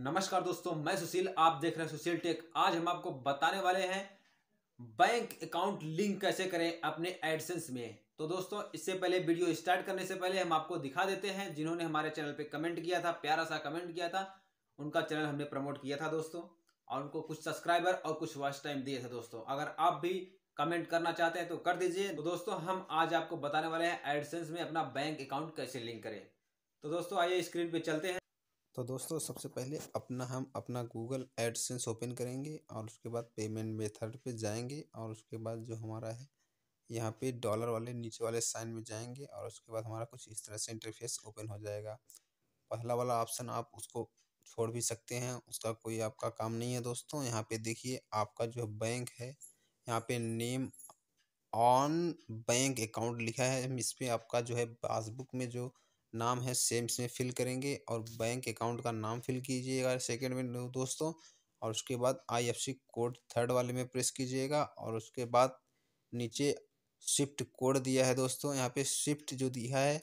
नमस्कार दोस्तों मैं सुशील आप देख रहे हैं सुशील टेक आज हम आपको बताने वाले हैं बैंक अकाउंट लिंक कैसे करें अपने एडसेंस में तो दोस्तों इससे पहले वीडियो स्टार्ट करने से पहले हम आपको दिखा देते हैं जिन्होंने हमारे चैनल पे कमेंट किया था प्यारा सा कमेंट किया था उनका चैनल हमने प्रमोट किया था दोस्तों और उनको कुछ सब्सक्राइबर और कुछ वॉच टाइम दिए थे दोस्तों अगर आप भी कमेंट करना चाहते हैं तो कर दीजिए तो दोस्तों हम आज आपको बताने वाले हैं एडसेंस में अपना बैंक अकाउंट कैसे लिंक करें तो दोस्तों आइए स्क्रीन पे चलते हैं तो दोस्तों सबसे पहले अपना हम अपना गूगल एडसेंस ओपन करेंगे और उसके बाद पेमेंट मेथड पे जाएंगे और उसके बाद जो हमारा है यहाँ पे डॉलर वाले नीचे वाले साइन में जाएंगे और उसके बाद हमारा कुछ इस तरह से इंटरफेस ओपन हो जाएगा पहला वाला ऑप्शन आप उसको छोड़ भी सकते हैं उसका कोई आपका काम नहीं है दोस्तों यहाँ पे देखिए आपका जो बैंक है यहाँ पे नेम ऑन बैंक अकाउंट लिखा है इस पर आपका जो है पासबुक में जो नाम है सेम इसमें फिल करेंगे और बैंक अकाउंट का नाम फिल कीजिएगा सेकेंड में दोस्तों और उसके बाद आईएफसी कोड थर्ड वाले में प्रेस कीजिएगा और उसके बाद नीचे शिफ्ट कोड दिया है दोस्तों यहाँ पे शिफ्ट जो दिया है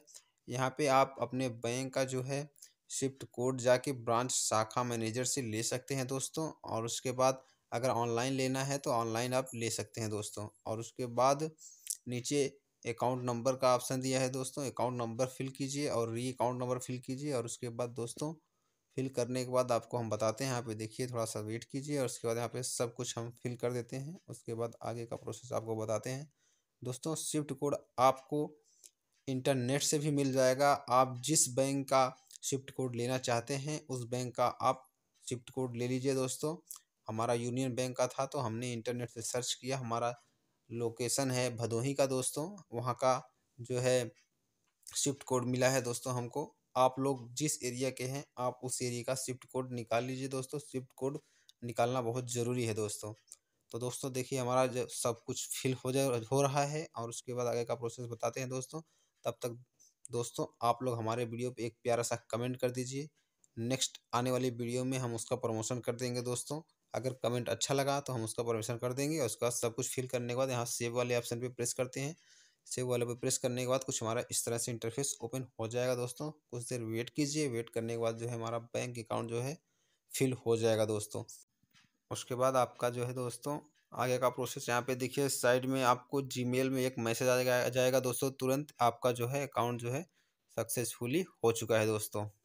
यहाँ पे आप अपने बैंक का जो है शिफ्ट कोड जाके ब्रांच शाखा मैनेजर से ले सकते हैं दोस्तों और उसके बाद अगर ऑनलाइन लेना है तो ऑनलाइन आप ले सकते हैं दोस्तों और उसके बाद नीचे अकाउंट नंबर का ऑप्शन दिया है दोस्तों अकाउंट नंबर फिल कीजिए और री अकाउंट नंबर फिल कीजिए और उसके बाद दोस्तों फिल करने के बाद आपको हम बताते हैं यहाँ पे देखिए थोड़ा सा वेट कीजिए और उसके बाद यहाँ पे सब कुछ हम फिल कर देते हैं उसके बाद आगे का प्रोसेस आपको बताते हैं दोस्तों स्विफ्ट कोड आपको इंटरनेट से भी मिल जाएगा आप जिस बैंक का स्विफ्ट कोड लेना चाहते हैं उस बैंक का आप स्विफ्ट कोड ले लीजिए दोस्तों हमारा यूनियन बैंक का था तो हमने इंटरनेट से सर्च किया हमारा लोकेसन है भदोही का दोस्तों वहाँ का जो है शिफ्ट कोड मिला है दोस्तों हमको आप लोग जिस एरिया के हैं आप उस एरिया का शिफ्ट कोड निकाल लीजिए दोस्तों शिफ्ट कोड निकालना बहुत ज़रूरी है दोस्तों तो दोस्तों देखिए हमारा जो सब कुछ फिल हो जा हो रहा है और उसके बाद आगे का प्रोसेस बताते हैं दोस्तों तब तक दोस्तों आप लोग हमारे वीडियो पर एक प्यारा सा कमेंट कर दीजिए नेक्स्ट आने वाली वीडियो में हम उसका प्रमोशन कर देंगे दोस्तों अगर कमेंट अच्छा लगा तो हम उसका परमिशन कर देंगे और उसके बाद सब कुछ फिल करने के बाद यहाँ सेव वाले ऑप्शन पर प्रेस करते हैं सेव वाले पर प्रेस करने के बाद कुछ हमारा इस तरह से इंटरफेस ओपन हो जाएगा दोस्तों कुछ देर वेट कीजिए वेट करने के बाद जो है हमारा बैंक अकाउंट जो है फिल हो जाएगा दोस्तों उसके बाद आपका जो है दोस्तों आगे का प्रोसेस यहाँ पे देखिए साइड में आपको जीमेल में एक मैसेज आ जाएगा दोस्तों तुरंत आपका जो है अकाउंट जो है सक्सेसफुली हो चुका है दोस्तों